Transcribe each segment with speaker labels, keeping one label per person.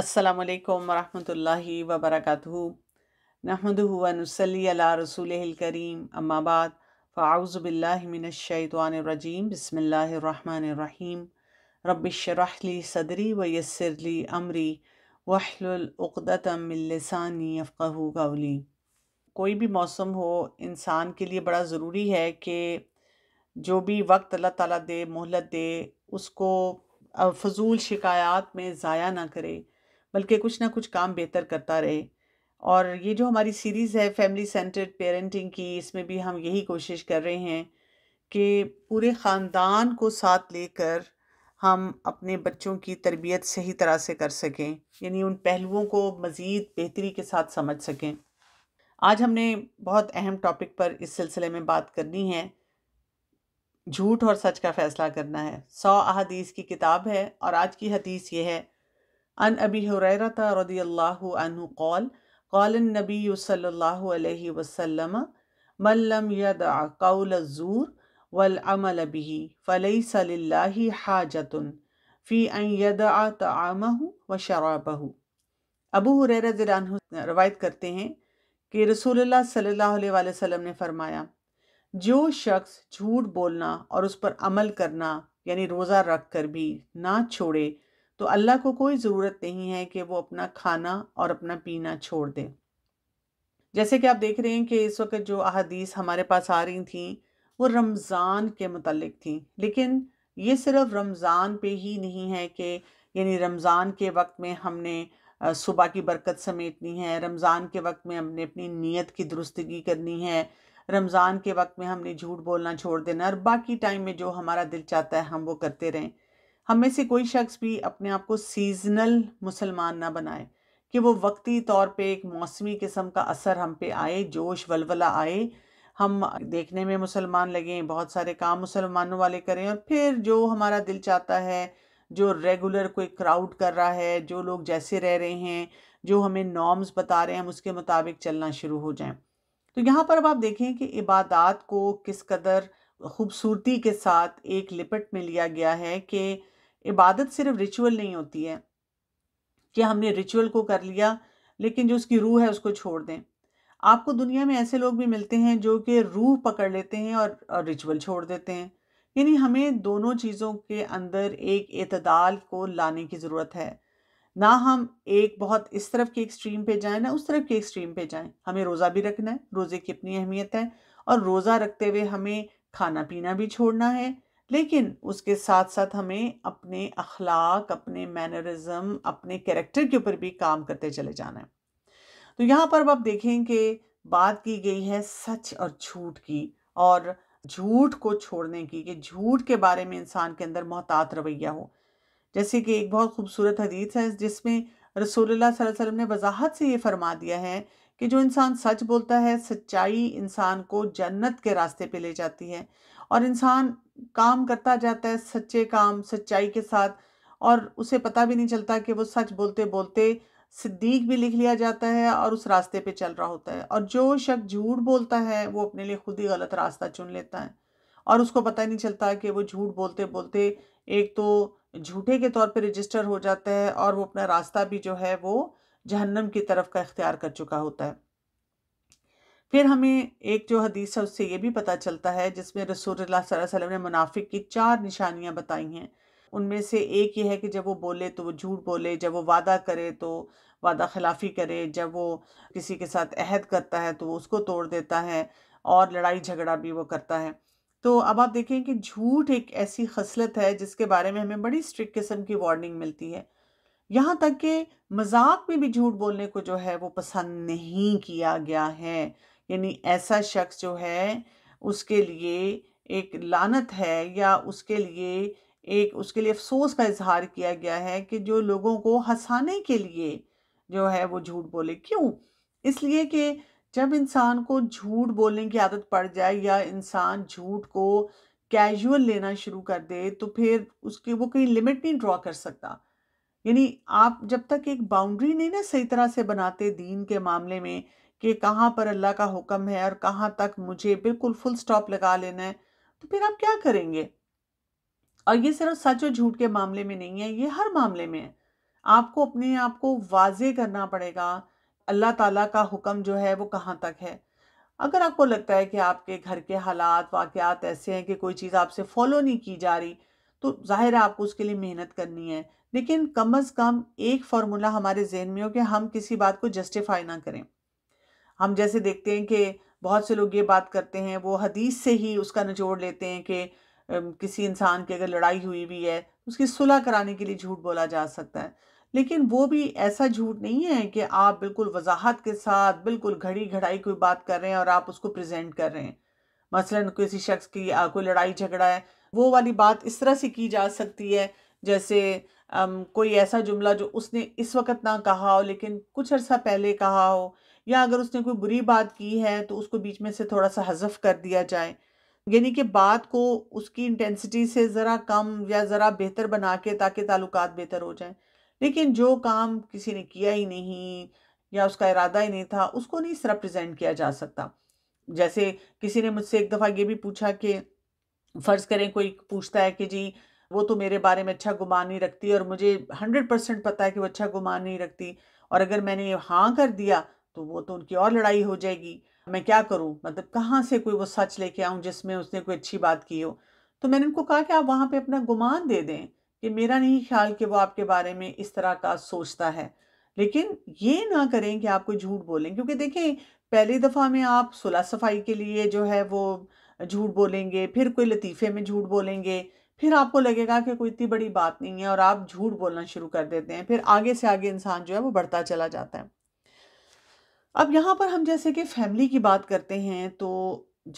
Speaker 1: असलकम वरहि वबरक नहमदनसली रसूल करीम अम्माबाद फ़ाउज़बिल्लिमिनशैतवानरजीम बसमीम रबिशरहली सदरी व वयसरली अमरी वहलुलतमिलसानी अफ़ू गवली कोई भी मौसम हो इंसान के लिए बड़ा ज़रूरी है कि जो भी वक्त अल्लाह ताला दे मोहलत दे उसको फजूल शिकायात में ज़ाया ना करे बल्कि कुछ ना कुछ काम बेहतर करता रहे और ये जो हमारी सीरीज़ है फैमिली सेंटर्ड पेरेंटिंग की इसमें भी हम यही कोशिश कर रहे हैं कि पूरे ख़ानदान को साथ लेकर हम अपने बच्चों की तरबियत सही तरह से कर सकें यानी उन पहलुओं को मज़ीद बेहतरी के साथ समझ सकें आज हमने बहुत अहम टॉपिक पर इस सिलसिले में बात करनी है झूठ और सच का फ़ैसला करना है सौ अहदीस की किताब है और आज की हदीस ये है عن ابي هريره رضي الله عنه قال قال النبي صلى الله عليه وسلم من لم يدع قول الزور والعمل به فليس لله حاجه في ان يدع طعامه وشرابه ابو هريره رضي الله عنه روایت کرتے ہیں کہ رسول اللہ صلی اللہ علیہ وسلم نے فرمایا جو شخص جھوٹ بولنا اور اس پر عمل کرنا یعنی روزہ رکھ کر بھی نہ چھوڑے तो अल्लाह को कोई ज़रूरत नहीं है कि वो अपना खाना और अपना पीना छोड़ दें जैसे कि आप देख रहे हैं कि इस वक्त जो अहदीस हमारे पास आ रही थी वो रमज़ान के मतलब थी लेकिन ये सिर्फ रमज़ान पे ही नहीं है कि यानी रमज़ान के वक्त में हमने सुबह की बरकत समेटनी है रमज़ान के वक्त में हमने अपनी नीयत की दुरुस्तगी करनी है रमज़ान के वक्त में हमने झूठ बोलना छोड़ देना और बाकी टाइम में जो हमारा दिल चाहता है हम वो करते रहें हम में से कोई शख्स भी अपने आप को सीजनल मुसलमान ना बनाए कि वो वक्ती तौर पे एक मौसमी किस्म का असर हम पे आए जोश वलवला आए हम देखने में मुसलमान लगें बहुत सारे काम मुसलमानों वाले करें और फिर जो हमारा दिल चाहता है जो रेगुलर कोई क्राउड कर रहा है जो लोग जैसे रह रहे हैं जो हमें नॉर्म्स बता रहे हैं हम उसके मुताबिक चलना शुरू हो जाएं तो यहाँ पर अब आप देखें कि इबादत को किस कदर खूबसूरती के साथ एक लिपट में लिया गया है कि इबादत सिर्फ रिचुअल नहीं होती है कि हमने रिचुअल को कर लिया लेकिन जो उसकी रूह है उसको छोड़ दें आपको दुनिया में ऐसे लोग भी मिलते हैं जो कि रूह पकड़ लेते हैं और, रिचुअल छोड़ देते हैं यानी हमें दोनों चीज़ों के अंदर एक अतदाल को लाने की ज़रूरत है ना हम एक बहुत इस तरफ के एक्सट्रीम पे जाएं ना उस तरफ के एक्सट्रीम पे जाएं हमें रोज़ा भी रखना है रोज़े की अपनी अहमियत है और रोज़ा रखते हुए हमें खाना पीना भी छोड़ना है लेकिन उसके साथ साथ हमें अपने अखलाक अपने मैनरिज़म अपने कैरेक्टर के ऊपर भी काम करते चले जाना है तो यहाँ पर अब आप देखें कि बात की गई है सच और झूठ की और झूठ को छोड़ने की कि झूठ के बारे में इंसान के अंदर मोहतात रवैया हो जैसे कि एक बहुत खूबसूरत हदीस है जिसमें रसोल्ला वसल्लम ने वजाहत से ये फरमा दिया है कि जो इंसान सच बोलता है सच्चाई इंसान को जन्नत के रास्ते पे ले जाती है और इंसान काम करता जाता है सच्चे काम सच्चाई के साथ और उसे पता भी नहीं चलता कि वो सच बोलते बोलते सिद्दीक भी लिख लिया जाता है और उस रास्ते पे चल रहा होता है और जो शख्स झूठ बोलता है वो अपने लिए खुद ही गलत रास्ता चुन लेता है और उसको पता ही नहीं चलता कि वो झूठ बोलते बोलते एक तो झूठे के तौर पे रजिस्टर हो जाता है और वो अपना रास्ता भी जो है वो जहन्नम की तरफ का इख्तियार कर चुका होता है फिर हमें एक जो हदीस है उससे ये भी पता चलता है जिसमें रसूल सल्लल्लाहु अलैहि वसल्लम ने मुनाफिक की चार निशानियां बताई हैं उनमें से एक ये है कि जब वो बोले तो वो झूठ बोले जब वो वादा करे तो वादा खिलाफ़ी करे जब वो किसी के साथ अहद करता है तो वो उसको तोड़ देता है और लड़ाई झगड़ा भी वो करता है तो अब आप देखें कि झूठ एक ऐसी खसलत है जिसके बारे में हमें बड़ी स्ट्रिक्ट किस्म की वार्निंग मिलती है यहाँ तक कि मजाक में भी झूठ बोलने को जो है वो पसंद नहीं किया गया है यानी ऐसा शख्स जो है उसके लिए एक लानत है या उसके लिए एक उसके लिए अफसोस का इजहार किया गया है कि जो लोगों को हंसाने के लिए जो है वो झूठ बोले क्यों इसलिए कि जब इंसान को झूठ बोलने की आदत पड़ जाए या इंसान झूठ को कैजुअल लेना शुरू कर दे तो फिर उसकी वो कहीं लिमिट नहीं ड्रॉ कर सकता यानी आप जब तक एक बाउंड्री नहीं ना सही तरह से बनाते दीन के मामले में कि कहाँ पर अल्लाह का हुक्म है और कहाँ तक मुझे बिल्कुल फुल स्टॉप लगा लेना है तो फिर आप क्या करेंगे और ये सिर्फ सच और झूठ के मामले में नहीं है ये हर मामले में है आपको अपने आप को वाजे करना पड़ेगा अल्लाह ताला का हुक्म जो है वो कहाँ तक है अगर आपको लगता है कि आपके घर के हालात वाक़ात ऐसे हैं कि कोई चीज़ आपसे फॉलो नहीं की जा रही तो ज़ाहिर है आपको उसके लिए मेहनत करनी है लेकिन कम अज़ कम एक फार्मूला हमारे जहन में हो कि हम किसी बात को जस्टिफाई ना करें हम जैसे देखते हैं कि बहुत से लोग ये बात करते हैं वो हदीस से ही उसका निचोड़ लेते हैं कि किसी इंसान की अगर लड़ाई हुई भी है उसकी सुलह कराने के लिए झूठ बोला जा सकता है लेकिन वो भी ऐसा झूठ नहीं है कि आप बिल्कुल वजाहत के साथ बिल्कुल घड़ी घड़ाई कोई बात कर रहे हैं और आप उसको प्रेजेंट कर रहे हैं मसलन किसी शख्स की कोई लड़ाई झगड़ा है वो वाली बात इस तरह से की जा सकती है जैसे कोई ऐसा जुमला जो उसने इस वक्त ना कहा हो लेकिन कुछ अर्सा पहले कहा हो या अगर उसने कोई बुरी बात की है तो उसको बीच में से थोड़ा सा हजफ कर दिया जाए यानी कि बात को उसकी इंटेंसिटी से ज़रा कम या ज़रा बेहतर बना के ताकि ताल्लुक बेहतर हो जाएं लेकिन जो काम किसी ने किया ही नहीं या उसका इरादा ही नहीं था उसको नहीं इस तरह प्रजेंट किया जा सकता जैसे किसी ने मुझसे एक दफ़ा ये भी पूछा कि फ़र्ज़ करें कोई पूछता है कि जी वो तो मेरे बारे में अच्छा गुमान नहीं रखती और मुझे हंड्रेड परसेंट पता है कि वो अच्छा गुमान नहीं रखती और अगर मैंने ये हाँ कर दिया तो वो तो उनकी और लड़ाई हो जाएगी मैं क्या करूं मतलब कहाँ से कोई वो सच लेके आऊं जिसमें उसने कोई अच्छी बात की हो तो मैंने उनको कहा कि आप वहाँ पे अपना गुमान दे दें कि मेरा नहीं ख्याल कि वो आपके बारे में इस तरह का सोचता है लेकिन ये ना करें कि आप कोई झूठ बोलें क्योंकि देखें पहली दफ़ा में आप सुलह सफाई के लिए जो है वो झूठ बोलेंगे फिर कोई लतीफ़े में झूठ बोलेंगे फिर आपको लगेगा कि कोई इतनी बड़ी बात नहीं है और आप झूठ बोलना शुरू कर देते हैं फिर आगे से आगे इंसान जो है वो बढ़ता चला जाता है अब यहाँ पर हम जैसे कि फैमिली की बात करते हैं तो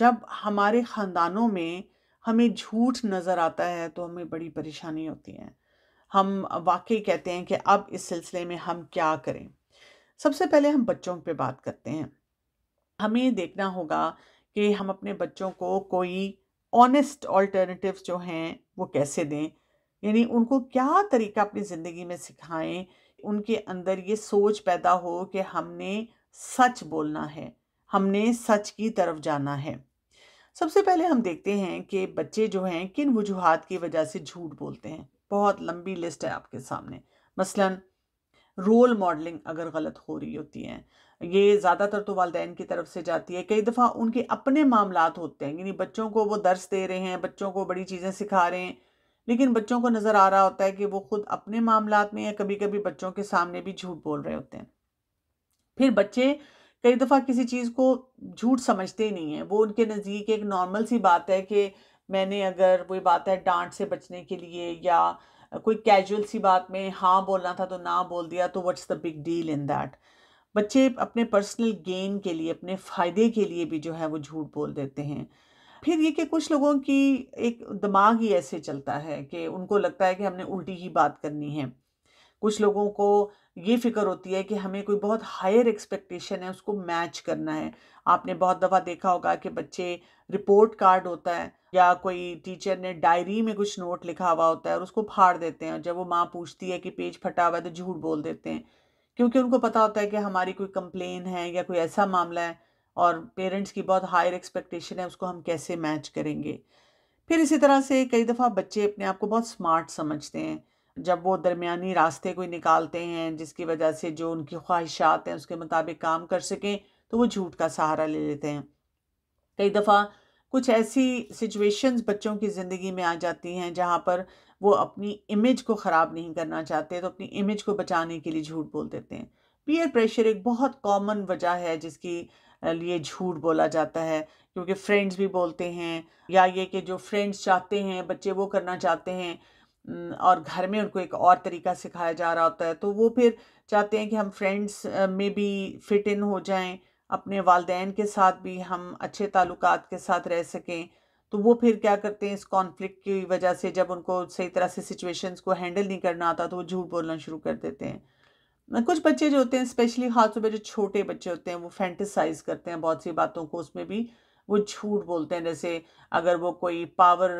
Speaker 1: जब हमारे ख़ानदानों में हमें झूठ नज़र आता है तो हमें बड़ी परेशानी होती है हम वाकई कहते हैं कि अब इस सिलसिले में हम क्या करें सबसे पहले हम बच्चों पे बात करते हैं हमें देखना होगा कि हम अपने बच्चों को कोई ऑनेस्ट ऑल्टरनेटिव जो हैं वो कैसे दें यानी उनको क्या तरीका अपनी ज़िंदगी में सिखाएं उनके अंदर ये सोच पैदा हो कि हमने सच बोलना है हमने सच की तरफ जाना है सबसे पहले हम देखते हैं कि बच्चे जो हैं किन वजूहत की वजह से झूठ बोलते हैं बहुत लंबी लिस्ट है आपके सामने मसलन रोल मॉडलिंग अगर गलत हो रही होती है ये ज़्यादातर तो वालदेन की तरफ से जाती है कई दफ़ा उनके अपने मामला होते हैं यानी बच्चों को वो दर्श दे रहे हैं बच्चों को बड़ी चीज़ें सिखा रहे हैं लेकिन बच्चों को नज़र आ रहा होता है कि वो खुद अपने मामला में या कभी कभी बच्चों के सामने भी झूठ बोल रहे होते हैं फिर बच्चे कई दफ़ा किसी चीज़ को झूठ समझते नहीं हैं वो उनके नज़दीक एक नॉर्मल सी बात है कि मैंने अगर कोई बात है डांट से बचने के लिए या कोई कैजुअल सी बात में हाँ बोलना था तो ना बोल दिया तो what's the big deal in that बच्चे अपने पर्सनल गेन के लिए अपने फ़ायदे के लिए भी जो है वो झूठ बोल देते हैं फिर ये कि कुछ लोगों की एक दिमाग ही ऐसे चलता है कि उनको लगता है कि हमने उल्टी ही बात करनी है कुछ लोगों को ये फ़िक्र होती है कि हमें कोई बहुत हायर एक्सपेक्टेशन है उसको मैच करना है आपने बहुत दफ़ा देखा होगा कि बच्चे रिपोर्ट कार्ड होता है या कोई टीचर ने डायरी में कुछ नोट लिखा हुआ होता है और उसको फाड़ देते हैं और जब वो माँ पूछती है कि पेज फटा हुआ है तो झूठ बोल देते हैं क्योंकि उनको पता होता है कि हमारी कोई कंप्लेन है या कोई ऐसा मामला है और पेरेंट्स की बहुत हायर एक्सपेक्टेशन है उसको हम कैसे मैच करेंगे फिर इसी तरह से कई दफ़ा बच्चे अपने आप को बहुत स्मार्ट समझते हैं जब वो दरमियानी रास्ते कोई निकालते हैं जिसकी वजह से जो उनकी ख्वाहिशात हैं उसके मुताबिक काम कर सकें तो वो झूठ का सहारा ले लेते हैं कई दफ़ा कुछ ऐसी सिचुएशंस बच्चों की ज़िंदगी में आ जाती हैं जहाँ पर वो अपनी इमेज को ख़राब नहीं करना चाहते तो अपनी इमेज को बचाने के लिए झूठ बोल देते हैं पीयर प्रेशर एक बहुत कॉमन वजह है जिसकी लिए झूठ बोला जाता है क्योंकि फ्रेंड्स भी बोलते हैं या ये कि जो फ्रेंड्स चाहते हैं बच्चे वो करना चाहते हैं और घर में उनको एक और तरीका सिखाया जा रहा होता है तो वो फिर चाहते हैं कि हम फ्रेंड्स में भी फिट इन हो जाएं अपने वालदेन के साथ भी हम अच्छे ताल्लुक के साथ रह सकें तो वो फिर क्या करते हैं इस कॉन्फ्लिक्ट की वजह से जब उनको सही तरह से सिचुएशंस को हैंडल नहीं करना आता तो वो झूठ बोलना शुरू कर देते हैं कुछ बच्चे जो होते हैं स्पेशली खासतौर पर जो छोटे बच्चे होते हैं वो फैंटिसाइज करते हैं बहुत सी बातों को उसमें भी वो झूठ बोलते हैं जैसे अगर वो कोई पावर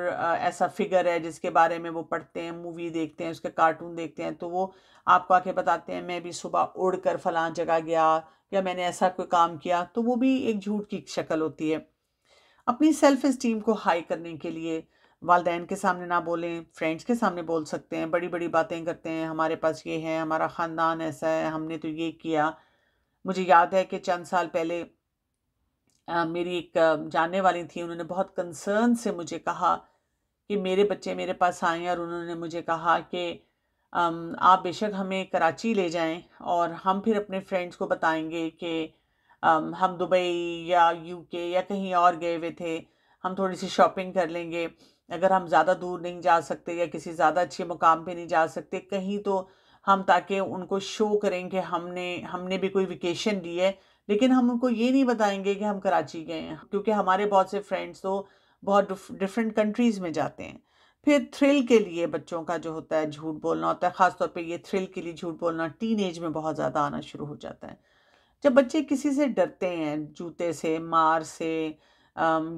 Speaker 1: ऐसा फिगर है जिसके बारे में वो पढ़ते हैं मूवी देखते हैं उसके कार्टून देखते हैं तो वो आपको आके बताते हैं मैं भी सुबह उड़ कर फलां जगह गया या मैंने ऐसा कोई काम किया तो वो भी एक झूठ की शक्ल होती है अपनी सेल्फ़ इस्टीम को हाई करने के लिए वालदेन के सामने ना बोलें फ्रेंड्स के सामने बोल सकते हैं बड़ी बड़ी बातें करते हैं हमारे पास ये है हमारा ख़ानदान ऐसा है हमने तो ये किया मुझे याद है कि चंद साल पहले मेरी एक जानने वाली थी उन्होंने बहुत कंसर्न से मुझे कहा कि मेरे बच्चे मेरे पास आए और उन्होंने मुझे कहा कि आप बेशक हमें कराची ले जाएं और हम फिर अपने फ्रेंड्स को बताएंगे कि हम दुबई या यूके या कहीं और गए हुए थे हम थोड़ी सी शॉपिंग कर लेंगे अगर हम ज़्यादा दूर नहीं जा सकते या किसी ज़्यादा अच्छे मुकाम पे नहीं जा सकते कहीं तो हम ताकि उनको शो करें कि हमने हमने भी कोई वेकेशन ली है लेकिन हम उनको ये नहीं बताएंगे कि हम कराची गए हैं क्योंकि हमारे बहुत से फ्रेंड्स तो बहुत डिफरेंट कंट्रीज़ में जाते हैं फिर थ्रिल के लिए बच्चों का जो होता है झूठ बोलना होता है ख़ासतौर पर ये थ्रिल के लिए झूठ बोलना टीन एज में बहुत ज़्यादा आना शुरू हो जाता है जब बच्चे किसी से डरते हैं जूते से मार से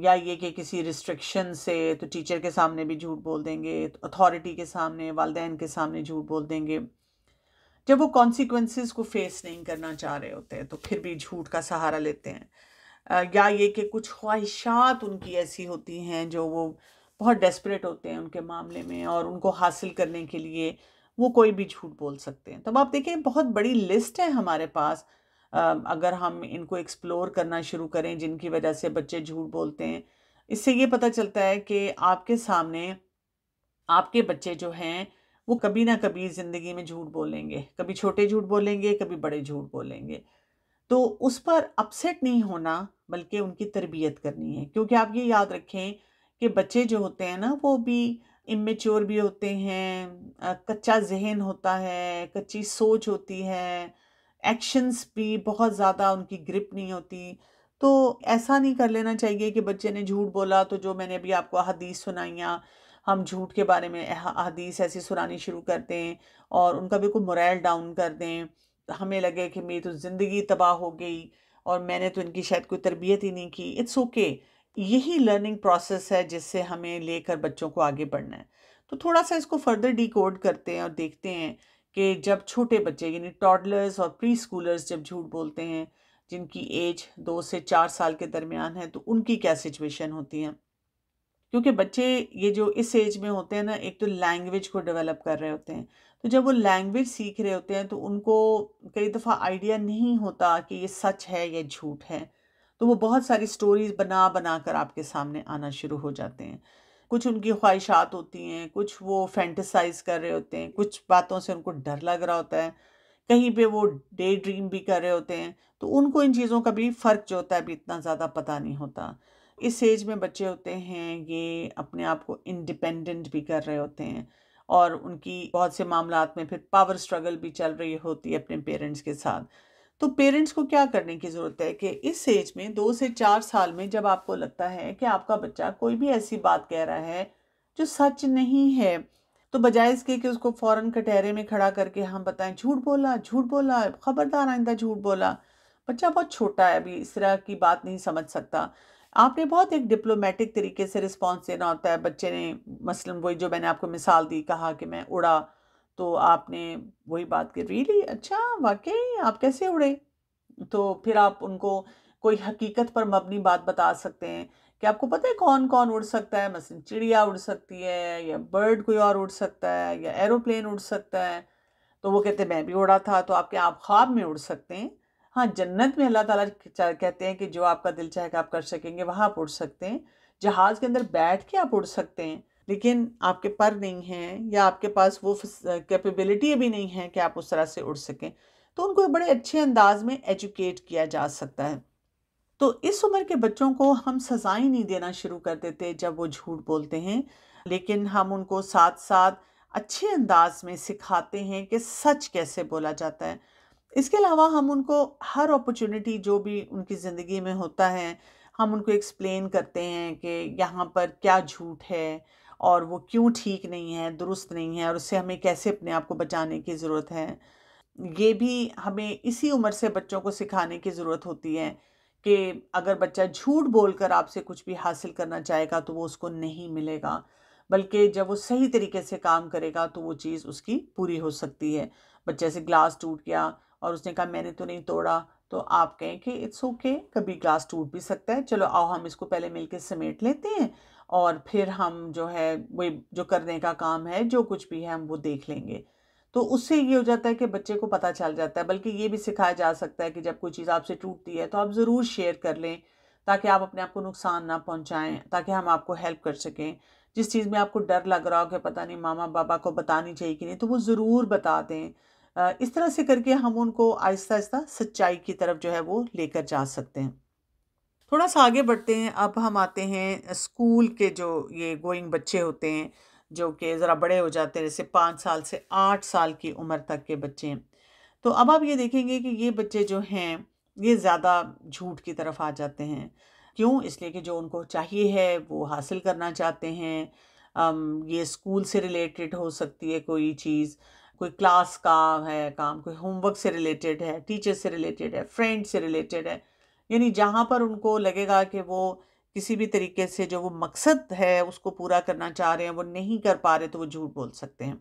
Speaker 1: या ये कि किसी रिस्ट्रिक्शन से तो टीचर के सामने भी झूठ बोल देंगे अथॉरिटी के सामने वालदेन के सामने झूठ बोल देंगे जब वो कॉन्सिक्वेंसेस को फेस नहीं करना चाह रहे होते हैं तो फिर भी झूठ का सहारा लेते हैं या ये कि कुछ ख्वाहिशात उनकी ऐसी होती हैं जो वो बहुत डेस्परेट होते हैं उनके मामले में और उनको हासिल करने के लिए वो कोई भी झूठ बोल सकते हैं तब तो आप देखें बहुत बड़ी लिस्ट है हमारे पास अगर हम इनको एक्सप्लोर करना शुरू करें जिनकी वजह से बच्चे झूठ बोलते हैं इससे ये पता चलता है कि आपके सामने आपके बच्चे जो हैं वो कभी ना कभी ज़िंदगी में झूठ बोलेंगे कभी छोटे झूठ बोलेंगे कभी बड़े झूठ बोलेंगे तो उस पर अपसेट नहीं होना बल्कि उनकी तरबियत करनी है क्योंकि आप ये याद रखें कि बच्चे जो होते हैं ना वो भी इमेच्योर भी होते हैं कच्चा जहन होता है कच्ची सोच होती है एक्शंस भी बहुत ज़्यादा उनकी ग्रिप नहीं होती तो ऐसा नहीं कर लेना चाहिए कि बच्चे ने झूठ बोला तो जो मैंने अभी आपको हदीस सुनाइयाँ हम झूठ के बारे में अदीस ऐसी सुनानी शुरू कर दें और उनका बिल्कुल मोरल डाउन कर दें हमें लगे कि मेरी तो ज़िंदगी तबाह हो गई और मैंने तो इनकी शायद कोई तरबियत ही नहीं की इट्स ओके okay. यही लर्निंग प्रोसेस है जिससे हमें लेकर बच्चों को आगे बढ़ना है तो थोड़ा सा इसको फर्दर डिकोड करते हैं और देखते हैं कि जब छोटे बच्चे यानी टॉडलर्स और प्री स्कूलर्स जब झूठ बोलते हैं जिनकी एज दो से चार साल के दरमियान है तो उनकी क्या सिचुएशन होती है क्योंकि बच्चे ये जो इस एज में होते हैं ना एक तो लैंग्वेज को डेवलप कर रहे होते हैं तो जब वो लैंग्वेज सीख रहे होते हैं तो उनको कई दफ़ा आइडिया नहीं होता कि ये सच है या झूठ है तो वो बहुत सारी स्टोरीज़ बना बना कर आपके सामने आना शुरू हो जाते हैं कुछ उनकी ख्वाहिशात होती हैं कुछ वो फैंटिसाइज कर रहे होते हैं कुछ बातों से उनको डर लग रहा होता है कहीं पे वो डे ड्रीम भी कर रहे होते हैं तो उनको इन चीज़ों का भी फ़र्क जो होता है अभी इतना ज़्यादा पता नहीं होता इस एज में बच्चे होते हैं ये अपने आप को इंडिपेंडेंट भी कर रहे होते हैं और उनकी बहुत से मामला में फिर पावर स्ट्रगल भी चल रही होती है अपने पेरेंट्स के साथ तो पेरेंट्स को क्या करने की ज़रूरत है कि इस एज में दो से चार साल में जब आपको लगता है कि आपका बच्चा कोई भी ऐसी बात कह रहा है जो सच नहीं है तो बजाय इसके कि उसको फ़ौरन कटहरे में खड़ा करके हम बताएं झूठ बोला झूठ बोला ख़बरदार आइंदा झूठ बोला बच्चा बहुत छोटा है अभी इस तरह की बात नहीं समझ सकता आपने बहुत एक डिप्लोमेटिक तरीके से रिस्पॉन्स देना होता है बच्चे ने मसलन वही जो मैंने आपको मिसाल दी कहा कि मैं उड़ा तो आपने वही बात की रियली अच्छा वाकई आप कैसे उड़े तो फिर आप उनको कोई हकीकत पर मबनी बात बता सकते हैं कि आपको पता है कौन कौन उड़ सकता है मसलन चिड़िया उड़ सकती है या बर्ड कोई और उड़ सकता है या एरोप्लेन उड़ सकता है तो वो कहते हैं मैं भी उड़ा था तो आपके आप ख्वाब में उड़ सकते हैं हाँ जन्नत में अल्लाह ताला कहते हैं कि जो आपका दिल चाहेगा आप कर सकेंगे वहाँ आप उड़ सकते हैं जहाज़ के अंदर बैठ के आप उड़ सकते हैं लेकिन आपके पर नहीं हैं या आपके पास वो कैपेबिलिटी भी नहीं है कि आप उस तरह से उड़ सकें तो उनको बड़े अच्छे अंदाज में एजुकेट किया जा सकता है तो इस उम्र के बच्चों को हम सज़ाएं नहीं देना शुरू कर देते जब वो झूठ बोलते हैं लेकिन हम उनको साथ साथ अच्छे अंदाज में सिखाते हैं कि सच कैसे बोला जाता है इसके अलावा हम उनको हर अपॉर्चुनिटी जो भी उनकी ज़िंदगी में होता है हम उनको एक्सप्लेन करते हैं कि यहाँ पर क्या झूठ है और वो क्यों ठीक नहीं है दुरुस्त नहीं है और उससे हमें कैसे अपने आप को बचाने की ज़रूरत है ये भी हमें इसी उम्र से बच्चों को सिखाने की ज़रूरत होती है कि अगर बच्चा झूठ बोलकर आपसे कुछ भी हासिल करना चाहेगा तो वो उसको नहीं मिलेगा बल्कि जब वो सही तरीके से काम करेगा तो वो चीज़ उसकी पूरी हो सकती है बच्चे से ग्लास टूट गया और उसने कहा मैंने तो नहीं तोड़ा तो आप कहें कि इट्स ओके okay, कभी ग्लास टूट भी सकता है चलो आओ हम इसको पहले मिलके समेट लेते हैं और फिर हम जो है वो जो करने का काम है जो कुछ भी है हम वो देख लेंगे तो उससे ये हो जाता है कि बच्चे को पता चल जाता है बल्कि ये भी सिखाया जा सकता है कि जब कोई चीज़ आपसे टूटती है तो आप ज़रूर शेयर कर लें ताकि आप अपने आप को नुकसान ना पहुंचाएं ताकि हम आपको हेल्प कर सकें जिस चीज़ में आपको डर लग रहा हो कि पता नहीं मामा बाबा को बतानी चाहिए कि नहीं तो वो ज़रूर बता दें इस तरह से करके हम उनको आहिस्ता आहिस्ता सच्चाई की तरफ जो है वो लेकर जा सकते हैं थोड़ा सा आगे बढ़ते हैं अब हम आते हैं स्कूल के जो ये गोइंग बच्चे होते हैं जो कि ज़रा बड़े हो जाते हैं जैसे पाँच साल से आठ साल की उम्र तक के बच्चे हैं तो अब आप ये देखेंगे कि ये बच्चे जो हैं ये ज़्यादा झूठ की तरफ आ जाते हैं क्यों इसलिए कि जो उनको चाहिए है वो हासिल करना चाहते हैं ये स्कूल से रिलेटेड हो सकती है कोई चीज़ कोई क्लास का है काम कोई होमवर्क से रिलेटेड है टीचर से रिलेटेड है फ्रेंड से रिलेटेड है यानी जहाँ पर उनको लगेगा कि वो किसी भी तरीके से जो वो मकसद है उसको पूरा करना चाह रहे हैं वो नहीं कर पा रहे तो वो झूठ बोल सकते हैं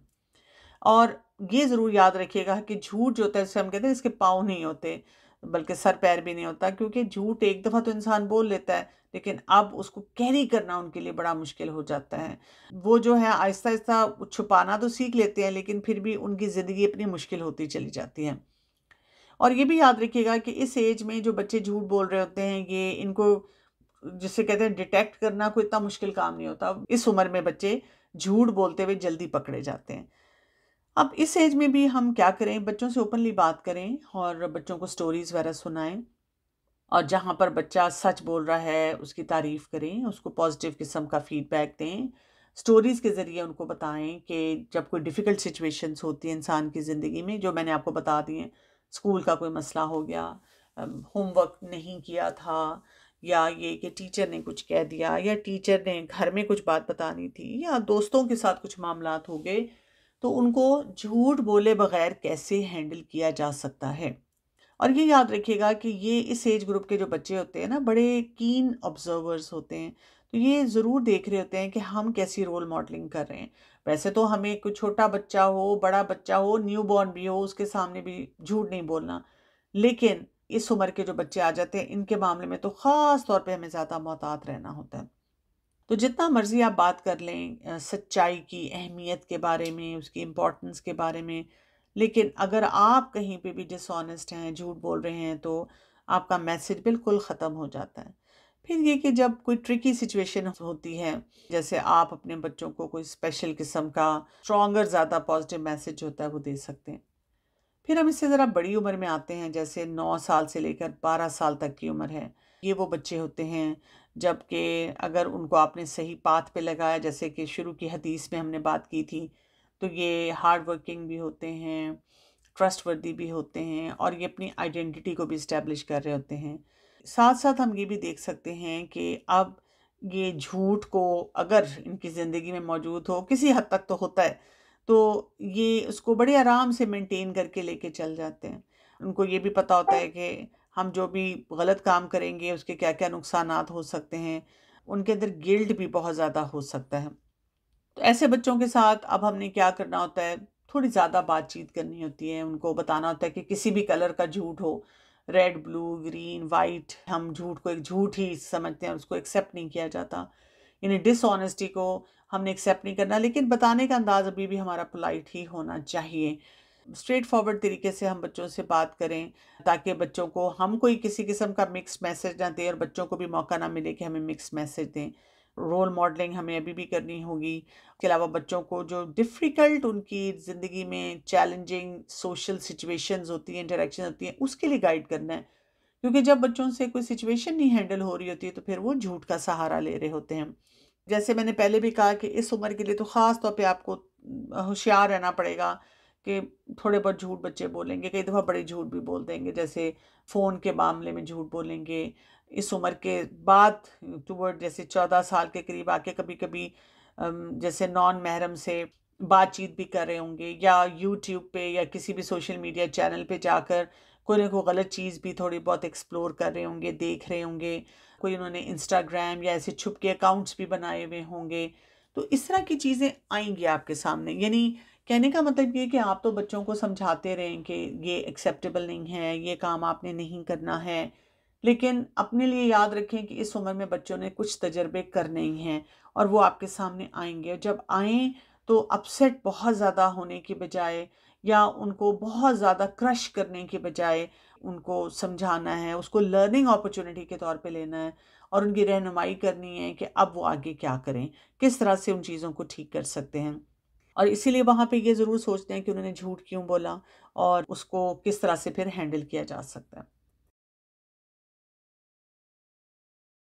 Speaker 1: और ये ज़रूर याद रखिएगा कि झूठ जो होता है जैसे हम कहते हैं इसके पाँव नहीं होते बल्कि सर पैर भी नहीं होता क्योंकि झूठ एक दफ़ा तो इंसान बोल लेता है लेकिन अब उसको कैरी करना उनके लिए बड़ा मुश्किल हो जाता है वो जो है आहिस्ता आहिस्ता छुपाना तो सीख लेते हैं लेकिन फिर भी उनकी ज़िंदगी अपनी मुश्किल होती चली जाती है और ये भी याद रखिएगा कि इस एज में जो बच्चे झूठ बोल रहे होते हैं ये इनको जिसे कहते हैं डिटेक्ट करना कोई इतना मुश्किल काम नहीं होता इस उम्र में बच्चे झूठ बोलते हुए जल्दी पकड़े जाते हैं अब इस एज में भी हम क्या करें बच्चों से ओपनली बात करें और बच्चों को स्टोरीज़ वगैरह सुनाएं और जहाँ पर बच्चा सच बोल रहा है उसकी तारीफ़ करें उसको पॉजिटिव किस्म का फीडबैक दें स्टोरीज़ के ज़रिए उनको बताएं कि जब कोई डिफ़िकल्ट सिचुएशंस होती हैं इंसान की ज़िंदगी में जो मैंने आपको बता दिए स्कूल का कोई मसला हो गया होमवर्क नहीं किया था या ये कि टीचर ने कुछ कह दिया या टीचर ने घर में कुछ बात बतानी थी या दोस्तों के साथ कुछ मामला हो गए तो उनको झूठ बोले बगैर कैसे हैंडल किया जा सकता है और ये याद रखिएगा कि ये इस एज ग्रुप के जो बच्चे होते हैं ना बड़े कीन ऑब्जर्वर्स होते हैं तो ये ज़रूर देख रहे होते हैं कि हम कैसी रोल मॉडलिंग कर रहे हैं वैसे तो हमें कोई छोटा बच्चा हो बड़ा बच्चा हो न्यू बॉर्न भी हो उसके सामने भी झूठ नहीं बोलना लेकिन इस उम्र के जो बच्चे आ जाते हैं इनके मामले में तो ख़ास तौर पर हमें ज़्यादा मोहतात रहना होता है तो जितना मर्ज़ी आप बात कर लें सच्चाई की अहमियत के बारे में उसकी इम्पोर्टेंस के बारे में लेकिन अगर आप कहीं पे भी डिसऑनेस्ट हैं झूठ बोल रहे हैं तो आपका मैसेज बिल्कुल ख़त्म हो जाता है फिर ये कि जब कोई ट्रिकी सिचुएशन होती है जैसे आप अपने बच्चों को कोई स्पेशल किस्म का स्ट्रॉगर ज़्यादा पॉजिटिव मैसेज होता है वो दे सकते हैं फिर हम इससे ज़रा बड़ी उम्र में आते हैं जैसे नौ साल से लेकर बारह साल तक की उम्र है ये वो बच्चे होते हैं जबकि अगर उनको आपने सही पाथ पे लगाया जैसे कि शुरू की हदीस में हमने बात की थी तो ये हार्ड वर्किंग भी होते हैं वर्दी भी होते हैं और ये अपनी आइडेंटिटी को भी इस्टेब्लिश कर रहे होते हैं साथ साथ हम ये भी देख सकते हैं कि अब ये झूठ को अगर इनकी ज़िंदगी में मौजूद हो किसी हद तक तो होता है तो ये उसको बड़े आराम से मेंटेन करके लेके चल जाते हैं उनको ये भी पता होता है कि हम जो भी गलत काम करेंगे उसके क्या क्या नुकसान हो सकते हैं उनके अंदर गिल्ट भी बहुत ज़्यादा हो सकता है तो ऐसे बच्चों के साथ अब हमने क्या करना होता है थोड़ी ज़्यादा बातचीत करनी होती है उनको बताना होता है कि किसी भी कलर का झूठ हो रेड ब्लू ग्रीन वाइट हम झूठ को एक झूठ ही समझते हैं उसको एक्सेप्ट नहीं किया जाता यानी डिसऑनेस्टी को हमने एक्सेप्ट नहीं करना लेकिन बताने का अंदाज़ अभी भी हमारा पोलाइट ही होना चाहिए स्ट्रेट फॉरवर्ड तरीके से हम बच्चों से बात करें ताकि बच्चों को हम कोई किसी किस्म का मिक्स मैसेज ना दें और बच्चों को भी मौका ना मिले कि हमें मिक्स मैसेज दें रोल मॉडलिंग हमें अभी भी करनी होगी इसके अलावा बच्चों को जो डिफ़िकल्ट उनकी ज़िंदगी में चैलेंजिंग सोशल सिचुएशंस होती हैं इंटरेक्शन होती हैं उसके लिए गाइड करना है क्योंकि जब बच्चों से कोई सिचुएशन नहीं हैंडल हो रही होती है तो फिर वो झूठ का सहारा ले रहे होते हैं जैसे मैंने पहले भी कहा कि इस उम्र के लिए तो ख़ास तौर पर आपको होशियार रहना पड़ेगा कि थोड़े बहुत झूठ बच्चे बोलेंगे कई दफ़ा बड़े झूठ भी बोल देंगे जैसे फ़ोन के मामले में झूठ बोलेंगे इस उम्र के बाद टूवर्ड जैसे चौदह साल के करीब आके कभी कभी जैसे नॉन महरम से बातचीत भी कर रहे होंगे या यूट्यूब पे या किसी भी सोशल मीडिया चैनल पे जाकर कोई ना कोई गलत चीज़ भी थोड़ी बहुत एक्सप्लोर कर रहे होंगे देख रहे होंगे कोई उन्होंने इंस्टाग्राम या ऐसे छुप के अकाउंट्स भी बनाए हुए होंगे तो इस तरह की चीज़ें आएंगी आपके सामने यानी कहने का मतलब ये कि आप तो बच्चों को समझाते रहें कि ये एक्सेप्टेबल नहीं है ये काम आपने नहीं करना है लेकिन अपने लिए याद रखें कि इस उम्र में बच्चों ने कुछ तजर्बे करने ही हैं और वो आपके सामने आएंगे और जब आएँ तो अपसेट बहुत ज़्यादा होने के बजाय या उनको बहुत ज़्यादा क्रश करने के बजाय उनको समझाना है उसको लर्निंग अपॉर्चुनिटी के तौर पे लेना है और उनकी रहनुमाई करनी है कि अब वो आगे क्या करें किस तरह से उन चीज़ों को ठीक कर सकते हैं और इसीलिए वहाँ पे ये ज़रूर सोचते हैं कि उन्होंने झूठ क्यों बोला और उसको किस तरह से फिर हैंडल किया जा सकता है